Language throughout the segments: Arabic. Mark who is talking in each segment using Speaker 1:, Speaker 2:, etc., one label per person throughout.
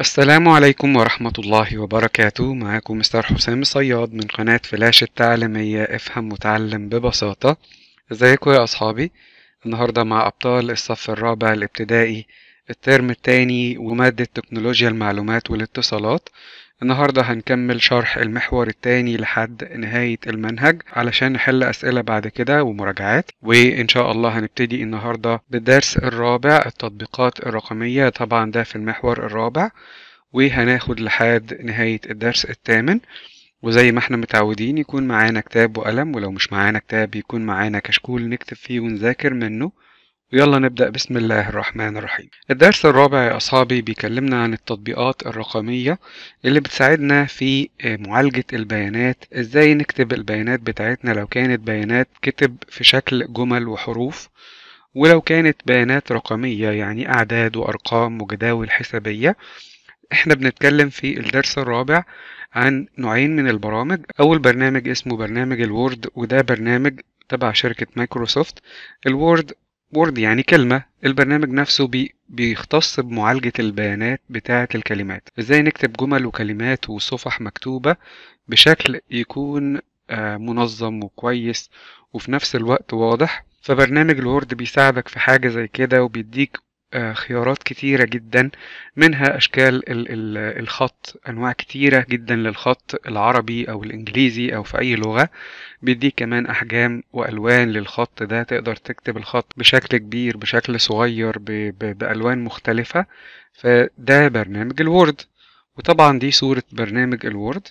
Speaker 1: السلام عليكم ورحمة الله وبركاته معاكم مستر حسام الصياد من قناة فلاش التعليمية افهم وتعلم ببساطة ازيكم يا أصحابي النهاردة مع أبطال الصف الرابع الابتدائي الترم التاني ومادة تكنولوجيا المعلومات والاتصالات النهاردة هنكمل شرح المحور التاني لحد نهاية المنهج علشان نحل أسئلة بعد كده ومراجعات وإن شاء الله هنبتدي النهاردة بالدرس الرابع التطبيقات الرقمية طبعا ده في المحور الرابع وهناخد لحد نهاية الدرس الثامن وزي ما احنا متعودين يكون معانا كتاب وقلم ولو مش معانا كتاب يكون معانا كشكول نكتب فيه ونذاكر منه ويلا نبدأ بسم الله الرحمن الرحيم الدرس الرابع يا أصحابي بيكلمنا عن التطبيقات الرقمية اللي بتساعدنا في آه، معالجة البيانات إزاي نكتب البيانات بتاعتنا لو كانت بيانات كتب في شكل جمل وحروف ولو كانت بيانات رقمية يعني أعداد وأرقام وجداول حسابية احنا بنتكلم في الدرس الرابع عن نوعين من البرامج أول برنامج اسمه برنامج الوورد وده برنامج تبع شركة مايكروسوفت الوورد وورد يعني كلمة البرنامج نفسه بي بيختص بمعالجة البيانات بتاعة الكلمات ازاي نكتب جمل وكلمات وصفح مكتوبة بشكل يكون آه، منظم وكويس وفي نفس الوقت واضح فبرنامج الوورد بيساعدك في حاجة زي كده وبيديك آه، خيارات كتيرة جدا منها أشكال الخط أنواع كتيرة جدا للخط العربي أو الإنجليزي أو في أي لغة بيديك كمان أحجام وألوان للخط ده تقدر تكتب الخط بشكل كبير بشكل صغير بألوان مختلفة فده برنامج الوورد وطبعا دي صورة برنامج الوورد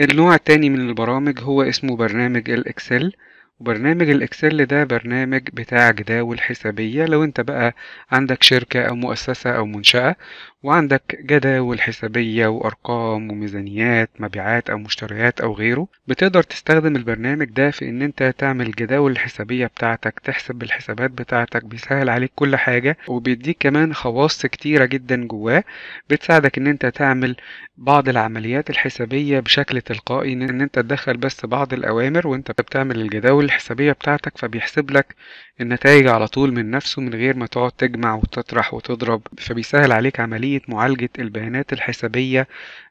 Speaker 1: النوع التاني من البرامج هو اسمه برنامج الإكسل وبرنامج الاكسل ده برنامج بتاع جداول حسابية لو انت بقى عندك شركة او مؤسسة او منشأة وعندك جداول حسابية وارقام وميزانيات مبيعات او مشتريات او غيره بتقدر تستخدم البرنامج ده في ان انت تعمل الجداول الحسابية بتاعتك تحسب الحسابات بتاعتك بيسهل عليك كل حاجة وبيديك كمان خواص كتيرة جدا جواه بتساعدك ان انت تعمل بعض العمليات الحسابية بشكل تلقائي ان انت تدخل بس بعض الاوامر وانت بتعمل الجداول الأصول الحسابية بتاعتك فبيحسب لك النتائج على طول من نفسه من غير ما تقعد تجمع وتطرح وتضرب فبيسهل عليك عملية معالجة البيانات الحسابية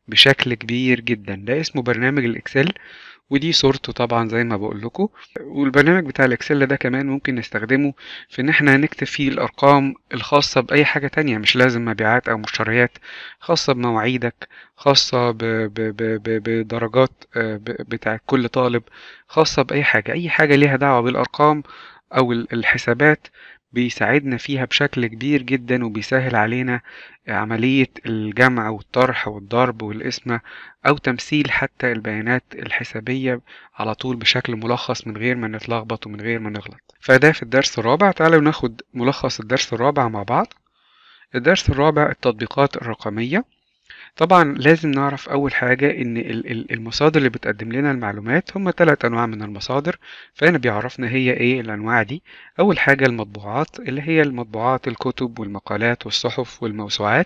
Speaker 1: بشكل كبير جدا ده اسمه برنامج الإكسل ودي صورته طبعا زي ما بقول لكم والبرنامج بتاع الاكسل ده كمان ممكن نستخدمه في ان احنا نكتب فيه الارقام الخاصه باي حاجه تانية مش لازم مبيعات او مشتريات خاصه بمواعيدك خاصه ب ب ب بدرجات آه، بتاع كل طالب خاصه باي حاجه اي حاجه ليها دعوه بالارقام او الحسابات بيساعدنا فيها بشكل كبير جدا وبيسهل علينا عملية الجمع والطرح والضرب والقسمة أو تمثيل حتى البيانات الحسابية على طول بشكل ملخص من غير ما نتلخبط ومن غير ما نغلط فده في الدرس الرابع تعالوا ناخد ملخص الدرس الرابع مع بعض الدرس الرابع التطبيقات الرقمية طبعا لازم نعرف أول حاجة إن المصادر اللي بتقدم لنا المعلومات هم ثلاث أنواع من المصادر فانا بيعرفنا هي إيه الأنواع دي أول حاجة المطبوعات اللي هي المطبوعات الكتب والمقالات والصحف والموسوعات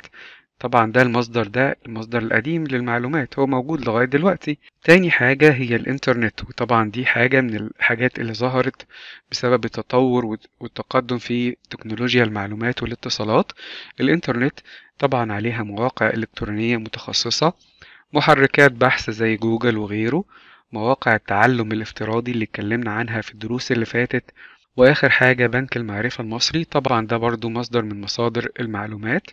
Speaker 1: طبعا ده المصدر ده المصدر القديم للمعلومات هو موجود لغاية دلوقتي تاني حاجة هي الإنترنت وطبعا دي حاجة من الحاجات اللي ظهرت بسبب التطور والتقدم في تكنولوجيا المعلومات والاتصالات الإنترنت طبعا عليها مواقع إلكترونية متخصصة محركات بحث زي جوجل وغيره مواقع التعلم الافتراضي اللي اتكلمنا عنها في الدروس اللي فاتت وآخر حاجة بنك المعرفة المصري طبعا ده برضو مصدر من مصادر المعلومات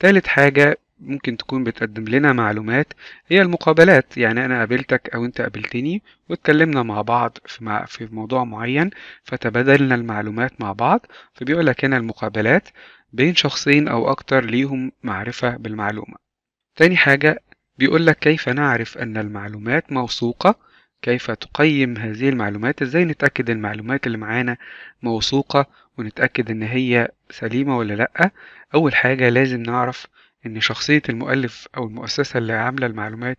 Speaker 1: تالت حاجة ممكن تكون بتقدم لنا معلومات هي المقابلات يعني أنا قابلتك أو أنت قابلتني واتكلمنا مع بعض في, مع في موضوع معين فتبادلنا المعلومات مع بعض فبيقول لك هنا المقابلات بين شخصين أو أكتر ليهم معرفة بالمعلومة تاني حاجة بيقولك كيف نعرف أن المعلومات موثوقة كيف تقيم هذه المعلومات ازاي نتأكد المعلومات اللي معانا موثوقة ونتأكد ان هي سليمة ولا لأ أول حاجة لازم نعرف ان شخصية المؤلف أو المؤسسة اللي عاملة المعلومات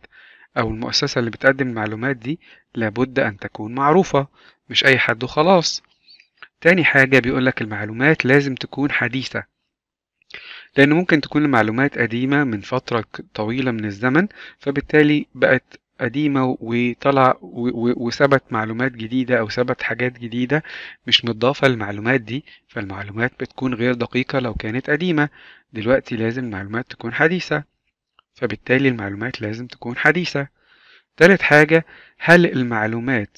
Speaker 1: أو المؤسسة اللي بتقدم المعلومات دي لابد أن تكون معروفة مش أي حد وخلاص تاني حاجة بيقولك المعلومات لازم تكون حديثة لأن ممكن تكون المعلومات قديمة من فترة طويلة من الزمن فبالتالي بقت قديمة وطلع وثبت معلومات جديدة أو ثبت حاجات جديدة مش متضافة للمعلومات دي فالمعلومات بتكون غير دقيقة لو كانت قديمة دلوقتي لازم المعلومات تكون حديثة فبالتالي المعلومات لازم تكون حديثة تالت حاجة هل المعلومات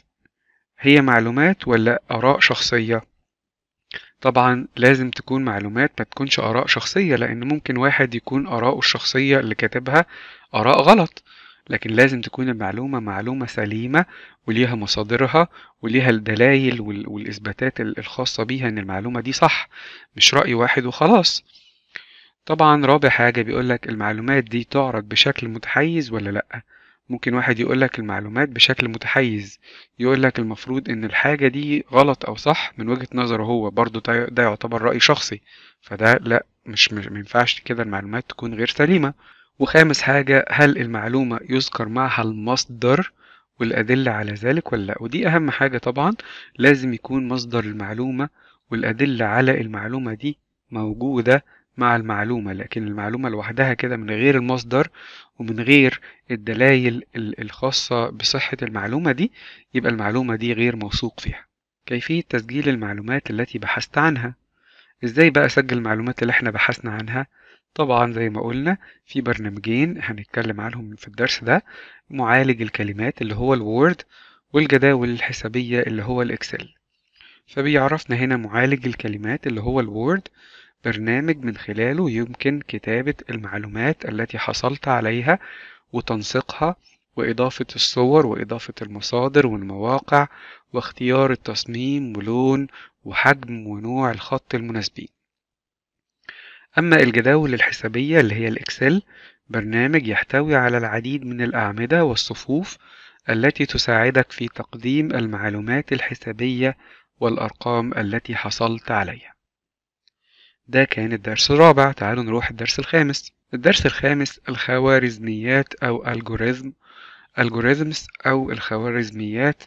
Speaker 1: هي معلومات ولا آراء شخصية طبعًا لازم تكون معلومات ما تكونش آراء شخصية، لأن ممكن واحد يكون اراءه الشخصية اللي كاتبها آراء غلط، لكن لازم تكون المعلومة معلومة سليمة وليها مصادرها وليها الدلائل والإثباتات الخاصة بيها إن المعلومة دي صح، مش رأي واحد وخلاص. طبعًا رابع حاجة بيقولك المعلومات دي تعرض بشكل متحيز ولا لأ؟ ممكن واحد يقولك المعلومات بشكل متحيز يقولك المفروض ان الحاجة دي غلط او صح من وجهة نظره هو برضو ده يعتبر رأي شخصي فده لا مش مينفعش كده المعلومات تكون غير سليمة وخامس حاجة هل المعلومة يذكر معها المصدر والأدلة على ذلك ولا لا ودي أهم حاجة طبعا لازم يكون مصدر المعلومة والأدلة على المعلومة دي موجودة مع المعلومة لكن المعلومة لوحدها كده من غير المصدر ومن غير الدلائل الخاصة بصحة المعلومة دي يبقى المعلومة دي غير موثوق فيها كيفية تسجيل المعلومات التي بحثت عنها ازاي بقى اسجل المعلومات اللي احنا بحثنا عنها طبعا زي ما قلنا في برنامجين هنتكلم عنهم في الدرس ده معالج الكلمات اللي هو الوورد والجداول الحسابية اللي هو الاكسل فبيعرفنا هنا معالج الكلمات اللي هو الوورد برنامج من خلاله يمكن كتابة المعلومات التي حصلت عليها وتنسيقها وإضافة الصور وإضافة المصادر والمواقع واختيار التصميم ولون وحجم ونوع الخط المناسبين أما الجداول الحسابية اللي هي الإكسل برنامج يحتوي على العديد من الأعمدة والصفوف التي تساعدك في تقديم المعلومات الحسابية والأرقام التي حصلت عليها ده كان الدرس الرابع تعالوا نروح الدرس الخامس الدرس الخامس الخوارزميات أو الجوريزم الجوريزمز أو الخوارزميات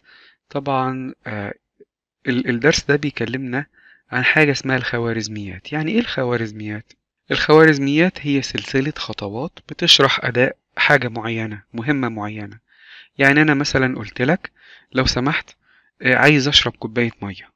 Speaker 1: طبعا آه، الدرس ده بيكلمنا عن حاجة اسمها الخوارزميات يعني ايه الخوارزميات؟ الخوارزميات هي سلسلة خطوات بتشرح أداء حاجة معينة مهمة معينة يعني أنا مثلا قلت لك لو سمحت آه، عايز أشرب كوباية مية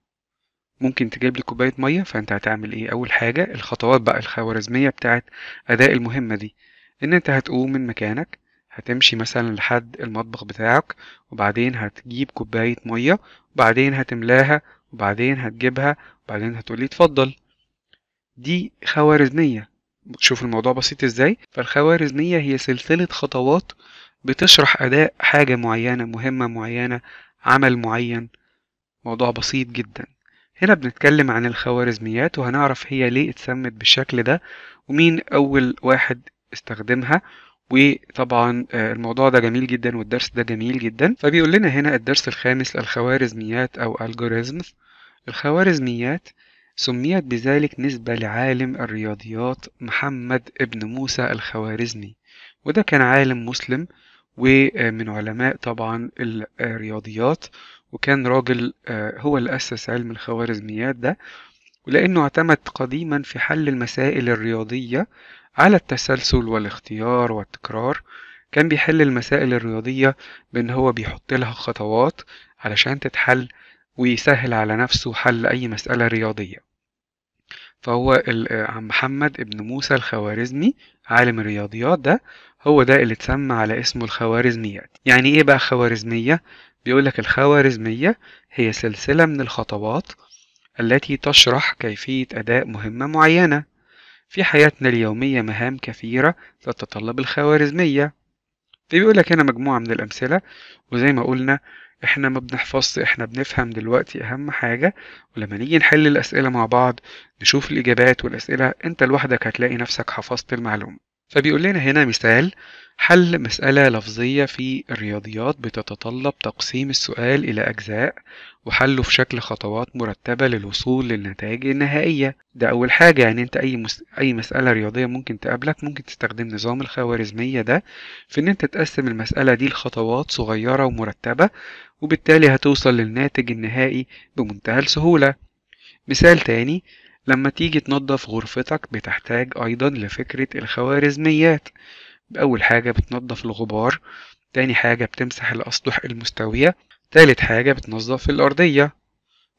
Speaker 1: ممكن تجيب لي كوباية مية فأنت هتعمل إيه أول حاجة الخطوات بقى الخوارزمية بتاعة أداء المهمة دي إن أنت هتقوم من مكانك هتمشي مثلا لحد المطبخ بتاعك وبعدين هتجيب كوباية مية وبعدين هتملاها وبعدين هتجيبها وبعدين هتقولي اتفضل دي خوارزمية شوف الموضوع بسيط ازاي فالخوارزمية هي سلسلة خطوات بتشرح أداء حاجة معينة مهمة معينة عمل معين موضوع بسيط جدا هنا بنتكلم عن الخوارزميات وهنعرف هي ليه اتسمت بالشكل ده ومين أول واحد استخدمها وطبعا آه، الموضوع ده جميل جدا والدرس ده جميل جدا فبيقول لنا هنا الدرس الخامس الخوارزميات أو algorithms الخوارزميات سميت بذلك نسبة لعالم الرياضيات محمد ابن موسى الخوارزمي وده كان عالم مسلم ومن علماء طبعا الرياضيات وكان راجل آه، هو اللي أسس علم الخوارزميات ده ولأنه اعتمد قديما في حل المسائل الرياضية على التسلسل والاختيار والتكرار كان بيحل المسائل الرياضية بأن هو بيحط لها خطوات علشان تتحل ويسهل على نفسه حل أي مسألة رياضية فهو آه، عم محمد ابن موسى الخوارزمي عالم الرياضيات ده هو ده اللي اتسمى على اسمه الخوارزميات يعني ايه بقى خوارزمية بيقول لك الخوارزمية هي سلسلة من الخطوات التي تشرح كيفية أداء مهمة معينة في حياتنا اليومية مهام كثيرة تتطلب الخوارزمية فبيقول لك هنا مجموعة من الأمثلة وزي ما قلنا احنا ما بنحفظ احنا بنفهم دلوقتي اهم حاجة ولما نيجي نحل الأسئلة مع بعض نشوف الإجابات والأسئلة انت لوحدك هتلاقي نفسك حفظت المعلومة فبيقول لنا هنا مثال حل مسألة لفظية في الرياضيات بتتطلب تقسيم السؤال إلى أجزاء وحله في شكل خطوات مرتبة للوصول للنتائج النهائية ده أول حاجة يعني أنت أي مس... أي مسألة رياضية ممكن تقابلك ممكن تستخدم نظام الخوارزمية ده في إن أنت تقسم المسألة دي لخطوات صغيرة ومرتبة وبالتالي هتوصل للناتج النهائي بمنتهى السهولة مثال تاني لما تيجي تنظف غرفتك بتحتاج أيضا لفكرة الخوارزميات أول حاجة بتنظف الغبار تاني حاجة بتمسح الأسطح المستوية تالت حاجة بتنظف الأرضية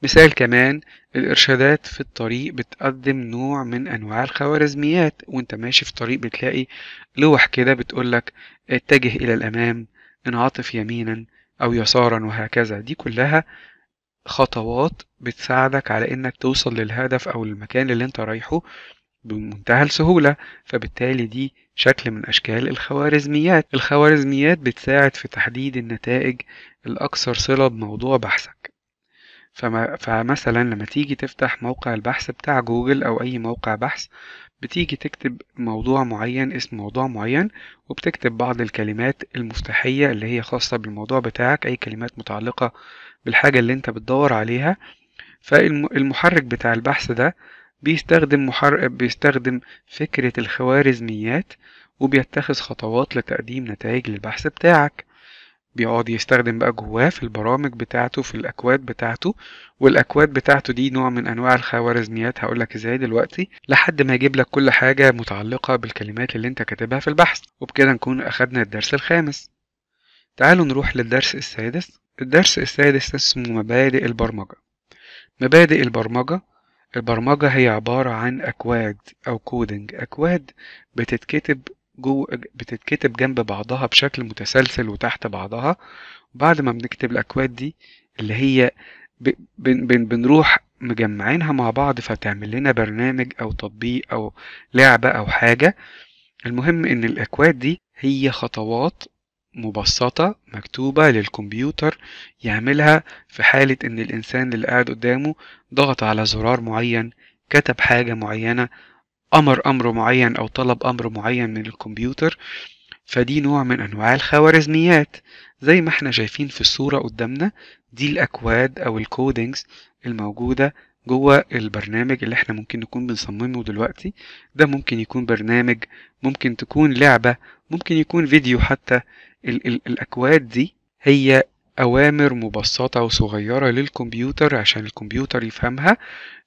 Speaker 1: مثال كمان الإرشادات في الطريق بتقدم نوع من أنواع الخوارزميات وانت ماشي في الطريق بتلاقي لوح كده بتقولك اتجه إلى الأمام انعطف يمينا أو يسارا وهكذا دي كلها خطوات بتساعدك على انك توصل للهدف او المكان اللي انت رايحه بمنتهى السهولة فبالتالي دي شكل من أشكال الخوارزميات الخوارزميات بتساعد في تحديد النتائج الأكثر صلة بموضوع بحثك فمثلا لما تيجي تفتح موقع البحث بتاع جوجل أو أي موقع بحث بتيجي تكتب موضوع معين اسم موضوع معين وبتكتب بعض الكلمات المفتاحية اللي هي خاصة بالموضوع بتاعك أي كلمات متعلقة بالحاجة اللي أنت بتدور عليها فالمحرك بتاع البحث ده بيستخدم محرك بيستخدم فكرة الخوارزميات وبيتخذ خطوات لتقديم نتائج للبحث بتاعك بيقعد يستخدم بقى جواه في البرامج بتاعته في الاكواد بتاعته والاكواد بتاعته دي نوع من انواع الخوارزميات هقولك ازاي دلوقتي لحد ما يجيب لك كل حاجه متعلقه بالكلمات اللي انت كاتبها في البحث وبكده نكون اخدنا الدرس الخامس تعالوا نروح للدرس السادس الدرس السادس اسمه مبادئ البرمجه مبادئ البرمجه البرمجة هي عبارة عن أكواد أو كودنج أكواد بتتكتب جوه بتتكتب جنب بعضها بشكل متسلسل وتحت بعضها وبعد ما بنكتب الاكواد دي اللي هي بن بن بنروح مجمعينها مع بعض فتعمل لنا برنامج او تطبيق او لعبة او حاجة المهم ان الاكواد دي هي خطوات مبسطة مكتوبة للكمبيوتر يعملها في حالة ان الانسان اللي قاعد قدامه ضغط على زرار معين كتب حاجة معينة امر امر معين او طلب امر معين من الكمبيوتر فدي نوع من انواع الخوارزميات زي ما احنا شايفين في الصورة قدامنا دي الاكواد او الكودينجز الموجودة جوه البرنامج اللي احنا ممكن نكون بنصممه دلوقتي ده ممكن يكون برنامج ممكن تكون لعبة ممكن يكون فيديو حتى ال ال الاكواد دي هي أوامر مبسطة وصغيرة للكمبيوتر عشان الكمبيوتر يفهمها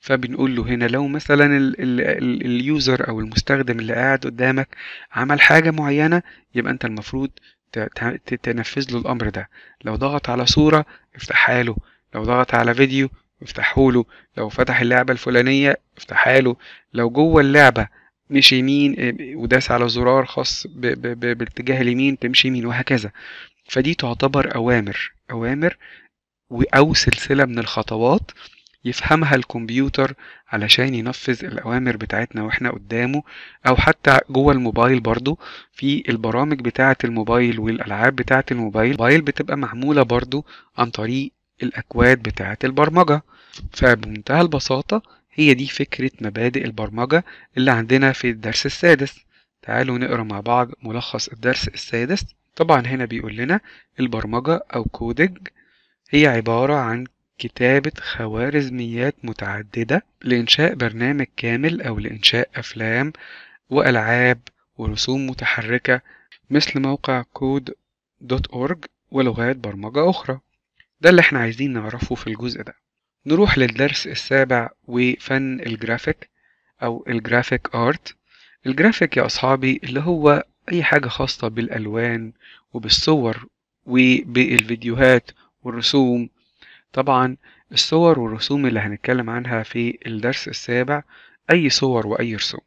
Speaker 1: فبنقول له هنا لو مثلا اليوزر أو المستخدم اللي قاعد قدامك عمل حاجة معينة يبقى أنت المفروض تنفذ له الأمر ده لو ضغط على صورة افتحها له لو ضغط على فيديو افتحه له لو فتح اللعبة الفلانية افتحها له لو جوه اللعبة مشي يمين آه، وداس على زرار خاص باتجاه اليمين تمشي يمين وهكذا فدي تعتبر أوامر أوامر أو سلسلة من الخطوات يفهمها الكمبيوتر علشان ينفذ الأوامر بتاعتنا وإحنا قدامه أو حتى جوه الموبايل برضو في البرامج بتاعة الموبايل والألعاب بتاعة الموبايل الموبايل بتبقى معمولة برضو عن طريق الأكواد بتاعة البرمجة فبمنتهى البساطة هي دي فكرة مبادئ البرمجة اللي عندنا في الدرس السادس تعالوا نقرأ مع بعض ملخص الدرس السادس طبعا هنا بيقول لنا البرمجة أو كودج هي عبارة عن كتابة خوارزميات متعددة لإنشاء برنامج كامل أو لإنشاء أفلام وألعاب ورسوم متحركة مثل موقع كود دوت أورج ولغات برمجة أخرى ده اللي احنا عايزين نعرفه في الجزء ده نروح للدرس السابع وفن الجرافيك أو الجرافيك آرت الجرافيك يا أصحابي اللي هو أي حاجة خاصة بالألوان وبالصور وبالفيديوهات والرسوم طبعا الصور والرسوم اللي هنتكلم عنها في الدرس السابع أي صور وأي رسوم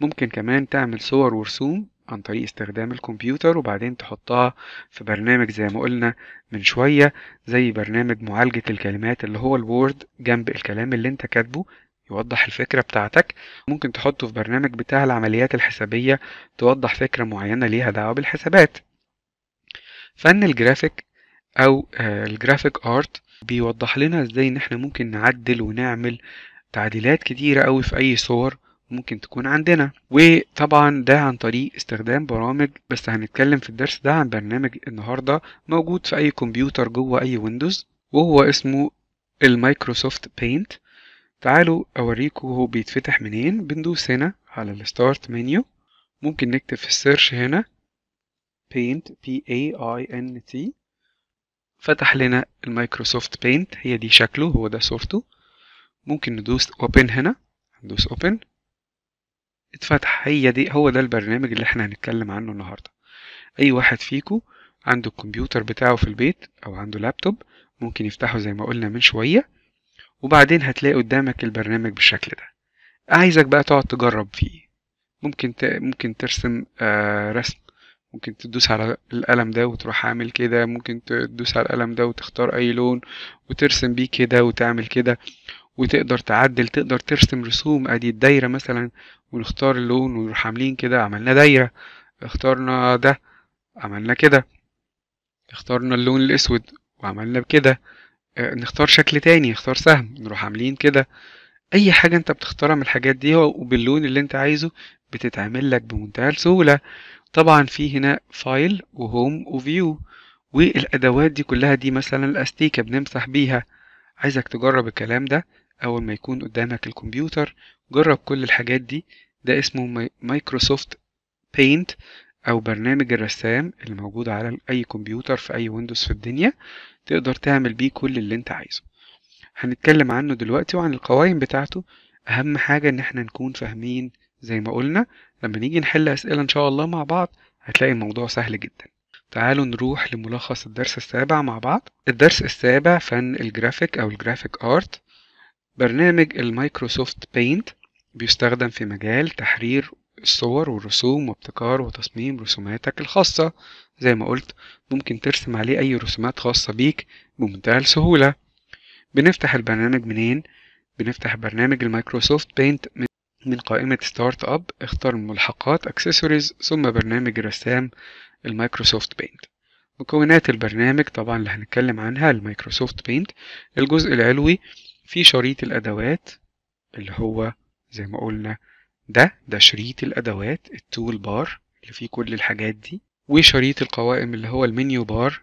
Speaker 1: ممكن كمان تعمل صور ورسوم عن طريق استخدام الكمبيوتر وبعدين تحطها في برنامج زي ما قلنا من شوية زي برنامج معالجة الكلمات اللي هو الوورد جنب الكلام اللي انت كاتبه يوضح الفكرة بتاعتك ممكن تحطه في برنامج بتاع العمليات الحسابية توضح فكرة معينة ليها دعوة بالحسابات فن الجرافيك أو آه، الجرافيك آرت بيوضح لنا ازاي ان احنا ممكن نعدل ونعمل تعديلات كتيرة أوي في أي صور ممكن تكون عندنا وطبعا ده عن طريق استخدام برامج بس هنتكلم في الدرس ده عن برنامج النهاردة موجود في أي كمبيوتر جوه أي ويندوز وهو اسمه المايكروسوفت بينت تعالوا أوريكم هو بيتفتح منين بندوس هنا على الستارت منيو ممكن نكتب في السيرش هنا paint p a i n t فتح لنا المايكروسوفت بينت هي دي شكله هو ده صورته ممكن ندوس open هنا ندوس open اتفتح هي دي هو ده البرنامج اللي احنا هنتكلم عنه النهارده اي واحد فيكو عنده الكمبيوتر بتاعه في البيت او عنده لابتوب ممكن يفتحه زي ما قلنا من شويه وبعدين هتلاقي قدامك البرنامج بالشكل ده عايزك بقى تقعد تجرب فيه ممكن ت... ممكن ترسم آه رسم ممكن تدوس على القلم ده وتروح عامل كده ممكن تدوس على القلم ده وتختار اي لون وترسم بيه كده وتعمل كده وتقدر تعدل تقدر ترسم رسوم ادي الدايره مثلا ونختار اللون ونروح عاملين كده عملنا دايره اخترنا ده عملنا كده اخترنا اللون الاسود وعملنا بكده آه، نختار شكل تاني نختار سهم نروح عاملين كده اي حاجة انت بتختارها من الحاجات دي وباللون اللي انت عايزه بتتعمل لك بمنتهى السهولة طبعا في هنا فايل وهوم وفيو والادوات دي كلها دي مثلا الاستيكة بنمسح بيها عايزك تجرب الكلام ده اول ما يكون قدامك الكمبيوتر جرب كل الحاجات دي ده اسمه مايكروسوفت بينت او برنامج الرسام اللي موجود على اي كمبيوتر في اي ويندوز في الدنيا تقدر تعمل بيه كل اللي انت عايزه هنتكلم عنه دلوقتي وعن القوائم بتاعته اهم حاجة ان احنا نكون فاهمين زي ما قلنا لما نيجي نحل اسئلة ان شاء الله مع بعض هتلاقي الموضوع سهل جدا تعالوا نروح لملخص الدرس السابع مع بعض الدرس السابع فن الجرافيك او الجرافيك ارت برنامج المايكروسوفت بينت بيستخدم في مجال تحرير الصور والرسوم وابتكار وتصميم رسوماتك الخاصة زي ما قلت ممكن ترسم عليه أي رسومات خاصة بيك بمنتهى السهولة بنفتح البرنامج منين؟ بنفتح برنامج المايكروسوفت بينت من قائمة ستارت اب اختار ملحقات اكسسوارز ثم برنامج الرسام المايكروسوفت بينت مكونات البرنامج طبعا اللي هنتكلم عنها المايكروسوفت بينت الجزء العلوي في شريط الادوات اللي هو زي ما قلنا ده ده شريط الأدوات التول بار اللي فيه كل الحاجات دي وشريط القوائم اللي هو المنيو بار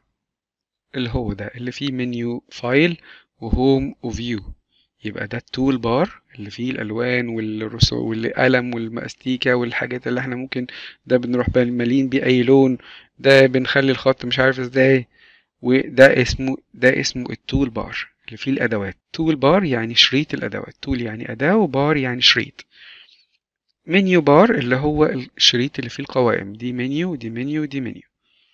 Speaker 1: اللي هو ده اللي فيه منيو فايل وهوم وفيو يبقى ده التول بار اللي فيه الالوان والرسو والقلم والماستيكا والحاجات اللي احنا ممكن ده بنروح مالين بيه اي لون ده بنخلي الخط مش عارف ازاي وده اسمه ده اسمه التول بار اللي فيه الادوات تول بار يعني شريط الادوات تول يعني اداه وبار يعني شريط منيو بار اللي هو الشريط اللي فيه القوائم دي منيو دي منيو دي منيو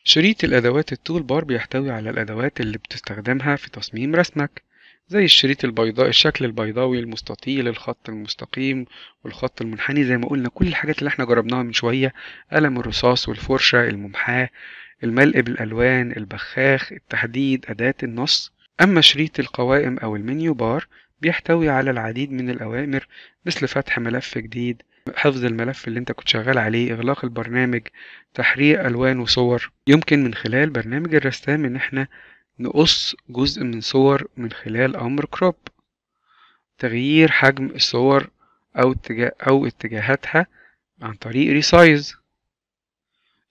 Speaker 1: شريط الأدوات التول بار بيحتوي على الأدوات اللي بتستخدمها في تصميم رسمك زي الشريط البيضاء الشكل البيضاوي المستطيل الخط المستقيم والخط المنحني زي ما قلنا كل الحاجات اللي احنا جربناها من شوية قلم الرصاص والفرشة الممحاة الملء بالألوان البخاخ التحديد أداة النص أما شريط القوائم أو المنيو بار بيحتوي على العديد من الأوامر مثل فتح ملف جديد حفظ الملف اللي انت كنت شغال عليه اغلاق البرنامج تحريق الوان وصور يمكن من خلال برنامج الرسام ان احنا نقص جزء من صور من خلال امر كروب تغيير حجم الصور او اتجاه او اتجاهاتها عن طريق ريسايز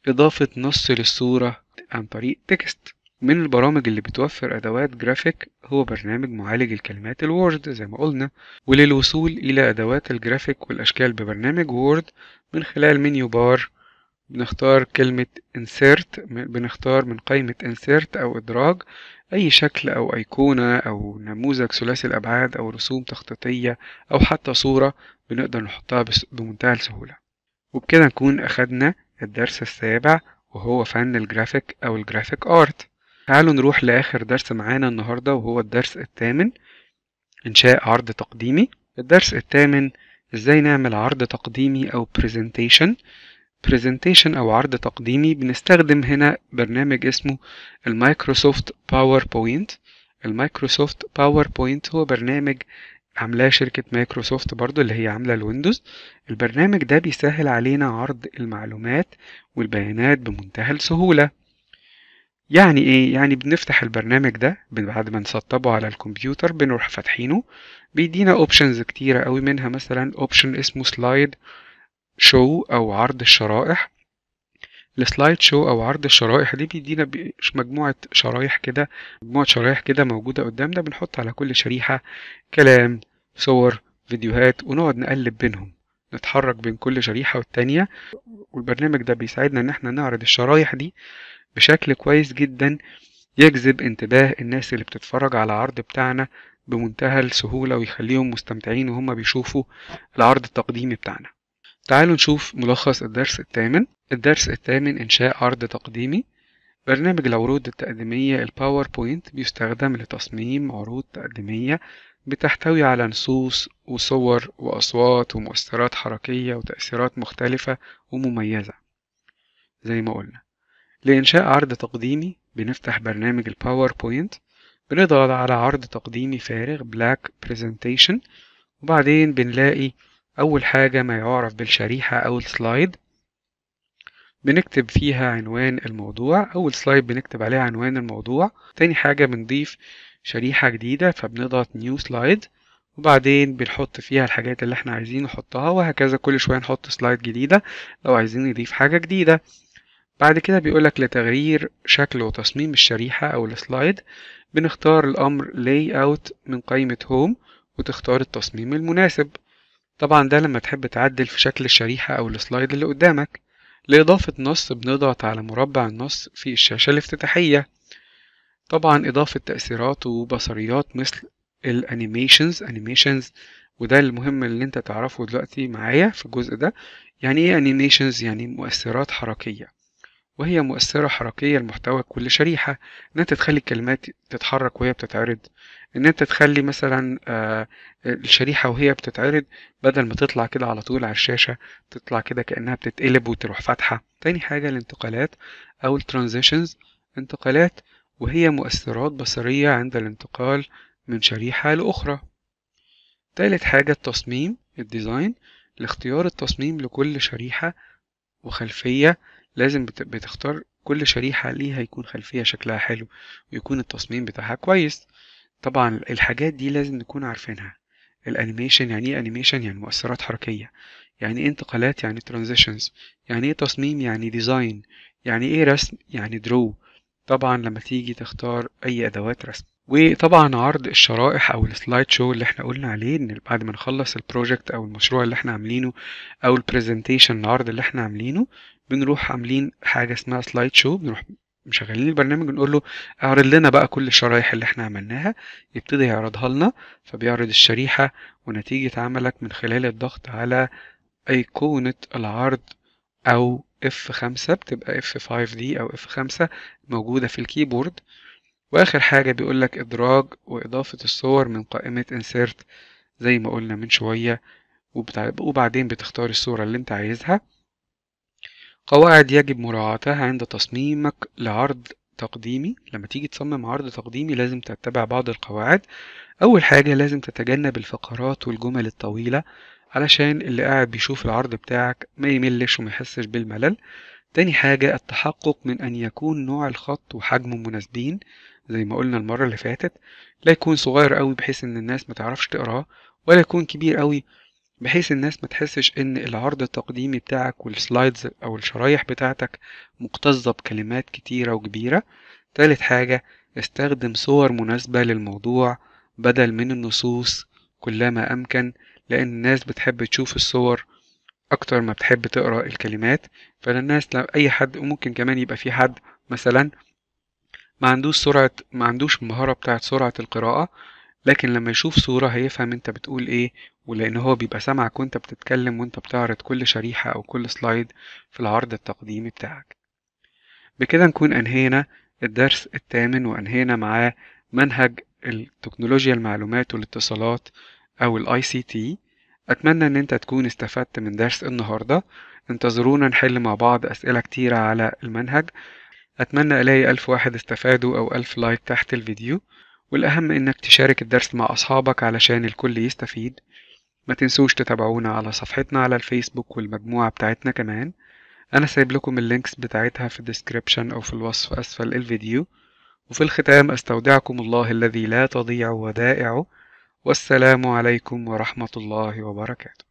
Speaker 1: اضافة نص للصورة عن طريق تكست من البرامج اللي بتوفر أدوات جرافيك هو برنامج معالج الكلمات الوورد زي ما قلنا وللوصول إلى أدوات الجرافيك والأشكال ببرنامج وورد من خلال منيو بار بنختار كلمة insert بنختار من قائمة insert أو إدراج أي شكل أو أيقونة أو نموذج ثلاثي الأبعاد أو رسوم تخطيطية أو حتى صورة بنقدر نحطها بمنتهى السهولة وبكده نكون أخدنا الدرس السابع وهو فن الجرافيك أو الجرافيك آرت تعالوا نروح لآخر درس معانا النهاردة وهو الدرس الثامن إنشاء عرض تقديمي الدرس الثامن إزاي نعمل عرض تقديمي أو presentation presentation أو عرض تقديمي بنستخدم هنا برنامج اسمه المايكروسوفت باوربوينت المايكروسوفت باوربوينت هو برنامج عاملاه شركة مايكروسوفت برضو اللي هي عاملة الويندوز البرنامج ده بيسهل علينا عرض المعلومات والبيانات بمنتهى السهولة يعني ايه يعني بنفتح البرنامج ده بعد ما نسطبه على الكمبيوتر بنروح فاتحينه بيدينا اوبشنز كتيره قوي منها مثلا اوبشن اسمه سلايد شو او عرض الشرائح السلايد شو او عرض الشرائح دي بيدينا مجموعه شرايح كده مجموعه شرايح كده موجوده قدامنا بنحط على كل شريحه كلام صور فيديوهات ونقعد نقلب بينهم نتحرك بين كل شريحة والتانية والبرنامج ده بيساعدنا إن احنا نعرض الشرايح دي بشكل كويس جدا يجذب انتباه الناس اللي بتتفرج على العرض بتاعنا بمنتهى السهولة ويخليهم مستمتعين وهم بيشوفوا العرض التقديمي بتاعنا تعالوا نشوف ملخص الدرس الثامن الدرس الثامن إنشاء عرض تقديمي برنامج العروض التقديمية الباوربوينت بيستخدم لتصميم عروض تقديمية بتحتوي على نصوص وصور وأصوات ومؤثرات حركية وتأثيرات مختلفة ومميزة زي ما قلنا لإنشاء عرض تقديمي بنفتح برنامج الباوربوينت بنضغط على عرض تقديمي فارغ بلاك برزنتيشن وبعدين بنلاقي أول حاجة ما يعرف بالشريحة أو السلايد بنكتب فيها عنوان الموضوع أول سلايد بنكتب عليها عنوان الموضوع تاني حاجة بنضيف شريحة جديدة فبنضغط نيو سلايد وبعدين بنحط فيها الحاجات اللي احنا عايزين نحطها وهكذا كل شوية نحط سلايد جديدة لو عايزين نضيف حاجة جديدة بعد كده بيقولك لتغيير شكل وتصميم الشريحة أو السلايد بنختار الأمر Layout من قائمة هوم وتختار التصميم المناسب طبعا ده لما تحب تعدل في شكل الشريحة أو السلايد اللي قدامك لإضافة نص بنضغط على مربع النص في الشاشة الافتتاحية طبعا إضافة تأثيرات وبصريات مثل الانيميشنز انيميشنز وده المهم اللي انت تعرفه دلوقتي معايا في الجزء ده يعني ايه انيميشنز يعني مؤثرات حركية وهي مؤثرة حركية لمحتوى كل شريحة إن أنت تخلي الكلمات تتحرك وهي بتتعرض إن أنت تخلي مثلا آه، الشريحة وهي بتتعرض بدل ما تطلع كده على طول على الشاشة تطلع كده كأنها بتتقلب وتروح فاتحة تاني حاجة الانتقالات أو الترانزيشنز انتقالات وهي مؤثرات بصرية عند الانتقال من شريحة لأخرى تالت حاجة التصميم الديزاين لاختيار التصميم لكل شريحة وخلفية لازم بتختار كل شريحة ليها يكون خلفية شكلها حلو ويكون التصميم بتاعها كويس طبعا الحاجات دي لازم نكون عارفينها الانيميشن يعني ايه انيميشن يعني مؤثرات حركية يعني ايه انتقالات يعني ترانزيشنز يعني ايه تصميم يعني ديزاين يعني ايه رسم يعني درو طبعا لما تيجي تختار اي ادوات رسم وطبعا عرض الشرائح او السلايد شو اللي احنا قلنا عليه ان بعد ما نخلص البروجكت او المشروع اللي احنا عاملينه او البرزنتيشن العرض اللي احنا عاملينه بنروح عاملين حاجه اسمها سلايد شو بنروح مشغلين البرنامج نقول له اعرض لنا بقى كل الشرايح اللي احنا عملناها يبتدي يعرضها لنا فبيعرض الشريحه ونتيجه عملك من خلال الضغط على ايقونه العرض او F5 بتبقى F5D دي او F5 موجودة في الكيبورد وآخر حاجة بيقولك إدراج وإضافة الصور من قائمة Insert زي ما قلنا من شوية وبعدين بتختار الصورة اللي أنت عايزها قواعد يجب مراعاتها عند تصميمك لعرض تقديمي لما تيجي تصمم عرض تقديمي لازم تتبع بعض القواعد أول حاجة لازم تتجنب الفقرات والجمل الطويلة علشان اللي قاعد بيشوف العرض بتاعك ما يملش وما يحسش بالملل تاني حاجة التحقق من أن يكون نوع الخط وحجمه مناسبين زي ما قلنا المرة اللي فاتت لا يكون صغير قوي بحيث إن الناس ما تعرفش تقراه ولا يكون كبير قوي بحيث الناس ما تحسش ان العرض التقديمي بتاعك والسلايدز او الشرايح بتاعتك مكتظه بكلمات كتيره وكبيره تالت حاجه استخدم صور مناسبه للموضوع بدل من النصوص كلما امكن لان الناس بتحب تشوف الصور اكتر ما بتحب تقرا الكلمات فالناس لو اي حد وممكن كمان يبقى في حد مثلا ما عندوش سرعه ما عندوش مهاره بتاعه سرعه القراءه لكن لما يشوف صورة هيفهم انت بتقول ايه ولان هو بيبقى سامعك وانت بتتكلم وانت بتعرض كل شريحة او كل سلايد في العرض التقديمي بتاعك بكده نكون انهينا الدرس الثامن وانهينا معاه منهج التكنولوجيا المعلومات والاتصالات او الاي سي تي اتمنى ان انت تكون استفدت من درس النهاردة انتظرونا نحل مع بعض اسئلة كتيرة على المنهج اتمنى الاقي الف واحد استفادوا او الف لايك تحت الفيديو والأهم إنك تشارك الدرس مع أصحابك علشان الكل يستفيد ما تنسوش تتابعونا على صفحتنا على الفيسبوك والمجموعة بتاعتنا كمان أنا سايب لكم اللينكس بتاعتها في الديسكريبشن أو في الوصف أسفل الفيديو وفي الختام أستودعكم الله الذي لا تضيع ودائعه والسلام عليكم ورحمة الله وبركاته